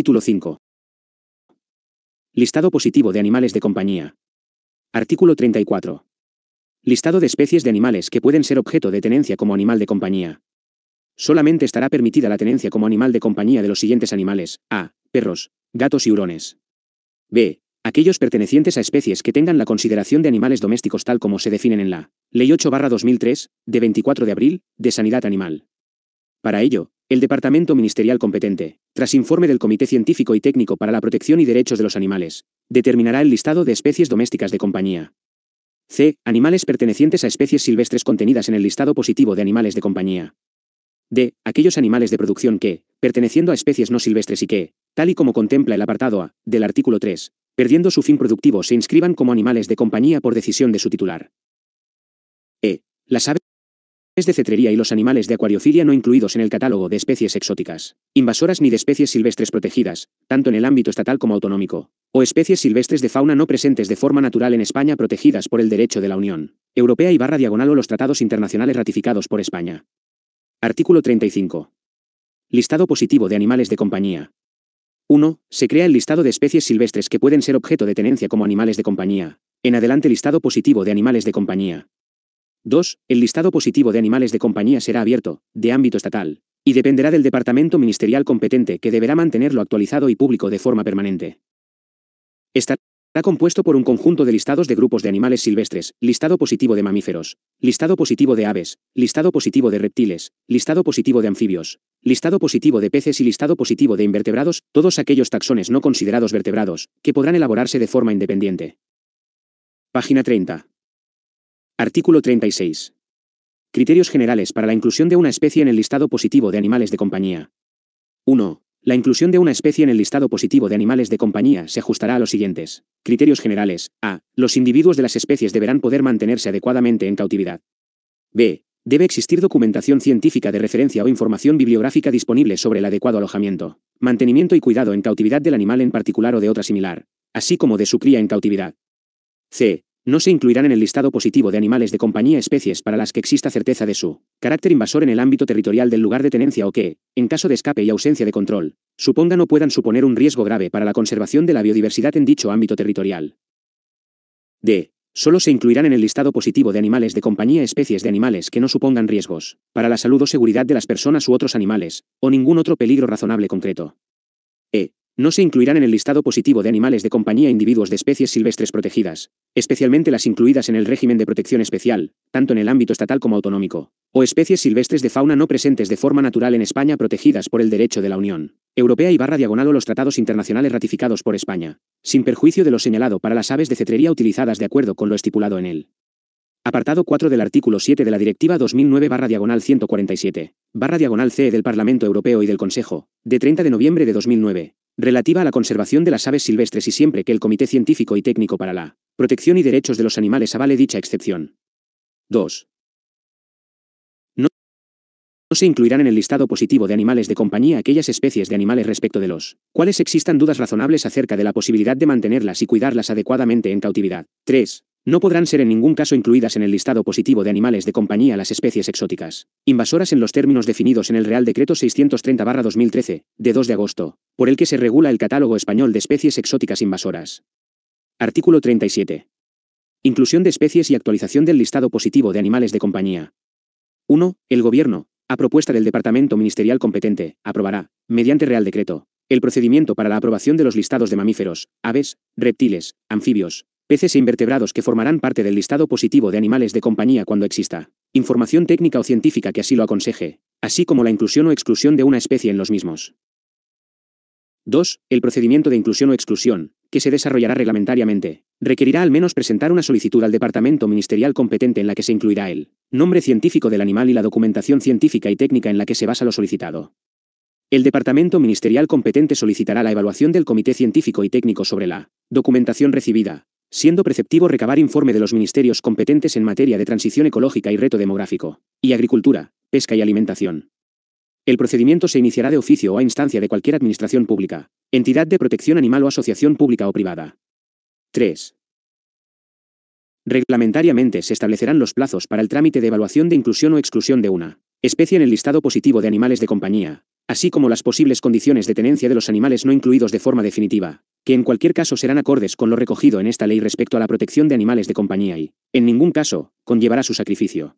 Título 5. Listado positivo de animales de compañía. Artículo 34. Listado de especies de animales que pueden ser objeto de tenencia como animal de compañía. Solamente estará permitida la tenencia como animal de compañía de los siguientes animales: A. Perros, gatos y hurones. B. Aquellos pertenecientes a especies que tengan la consideración de animales domésticos tal como se definen en la Ley 8-2003, de 24 de abril, de Sanidad Animal. Para ello, el Departamento Ministerial competente tras informe del Comité Científico y Técnico para la Protección y Derechos de los Animales, determinará el listado de especies domésticas de compañía. C. Animales pertenecientes a especies silvestres contenidas en el listado positivo de animales de compañía. D. Aquellos animales de producción que, perteneciendo a especies no silvestres y que, tal y como contempla el apartado A del artículo 3, perdiendo su fin productivo se inscriban como animales de compañía por decisión de su titular. E. Las aves de cetrería y los animales de acuariofilia no incluidos en el catálogo de especies exóticas, invasoras ni de especies silvestres protegidas, tanto en el ámbito estatal como autonómico, o especies silvestres de fauna no presentes de forma natural en España protegidas por el derecho de la Unión Europea y barra diagonal o los tratados internacionales ratificados por España. Artículo 35. Listado positivo de animales de compañía. 1. Se crea el listado de especies silvestres que pueden ser objeto de tenencia como animales de compañía. En adelante listado positivo de animales de compañía. 2. El listado positivo de animales de compañía será abierto, de ámbito estatal, y dependerá del departamento ministerial competente que deberá mantenerlo actualizado y público de forma permanente. Estará compuesto por un conjunto de listados de grupos de animales silvestres, listado positivo de mamíferos, listado positivo de aves, listado positivo de reptiles, listado positivo de anfibios, listado positivo de peces y listado positivo de invertebrados, todos aquellos taxones no considerados vertebrados, que podrán elaborarse de forma independiente. Página 30. Artículo 36. Criterios generales para la inclusión de una especie en el listado positivo de animales de compañía. 1. La inclusión de una especie en el listado positivo de animales de compañía se ajustará a los siguientes. Criterios generales. A. Los individuos de las especies deberán poder mantenerse adecuadamente en cautividad. B. Debe existir documentación científica de referencia o información bibliográfica disponible sobre el adecuado alojamiento, mantenimiento y cuidado en cautividad del animal en particular o de otra similar, así como de su cría en cautividad. C no se incluirán en el listado positivo de animales de compañía especies para las que exista certeza de su carácter invasor en el ámbito territorial del lugar de tenencia o que, en caso de escape y ausencia de control, supongan o puedan suponer un riesgo grave para la conservación de la biodiversidad en dicho ámbito territorial. D. Solo se incluirán en el listado positivo de animales de compañía especies de animales que no supongan riesgos para la salud o seguridad de las personas u otros animales, o ningún otro peligro razonable concreto no se incluirán en el listado positivo de animales de compañía e individuos de especies silvestres protegidas, especialmente las incluidas en el régimen de protección especial, tanto en el ámbito estatal como autonómico, o especies silvestres de fauna no presentes de forma natural en España protegidas por el derecho de la Unión Europea y barra diagonal o los tratados internacionales ratificados por España, sin perjuicio de lo señalado para las aves de cetrería utilizadas de acuerdo con lo estipulado en él. Apartado 4 del artículo 7 de la Directiva 2009 barra diagonal 147, barra diagonal CE del Parlamento Europeo y del Consejo, de 30 de noviembre de 2009, relativa a la conservación de las aves silvestres y siempre que el Comité Científico y Técnico para la Protección y Derechos de los Animales avale dicha excepción. 2. No se incluirán en el listado positivo de animales de compañía aquellas especies de animales respecto de los cuales existan dudas razonables acerca de la posibilidad de mantenerlas y cuidarlas adecuadamente en cautividad. 3. No podrán ser en ningún caso incluidas en el listado positivo de animales de compañía las especies exóticas, invasoras en los términos definidos en el Real Decreto 630-2013, de 2 de agosto, por el que se regula el catálogo español de especies exóticas invasoras. Artículo 37. Inclusión de especies y actualización del listado positivo de animales de compañía. 1. El Gobierno, a propuesta del departamento ministerial competente, aprobará, mediante Real Decreto, el procedimiento para la aprobación de los listados de mamíferos, aves, reptiles, anfibios, peces e invertebrados que formarán parte del listado positivo de animales de compañía cuando exista información técnica o científica que así lo aconseje, así como la inclusión o exclusión de una especie en los mismos. 2. El procedimiento de inclusión o exclusión, que se desarrollará reglamentariamente, requerirá al menos presentar una solicitud al departamento ministerial competente en la que se incluirá el nombre científico del animal y la documentación científica y técnica en la que se basa lo solicitado. El departamento ministerial competente solicitará la evaluación del Comité Científico y Técnico sobre la documentación recibida, siendo preceptivo recabar informe de los ministerios competentes en materia de transición ecológica y reto demográfico, y agricultura, pesca y alimentación. El procedimiento se iniciará de oficio o a instancia de cualquier administración pública, entidad de protección animal o asociación pública o privada, 3. Reglamentariamente se establecerán los plazos para el trámite de evaluación de inclusión o exclusión de una especie en el listado positivo de animales de compañía, así como las posibles condiciones de tenencia de los animales no incluidos de forma definitiva, que en cualquier caso serán acordes con lo recogido en esta ley respecto a la protección de animales de compañía y, en ningún caso, conllevará su sacrificio.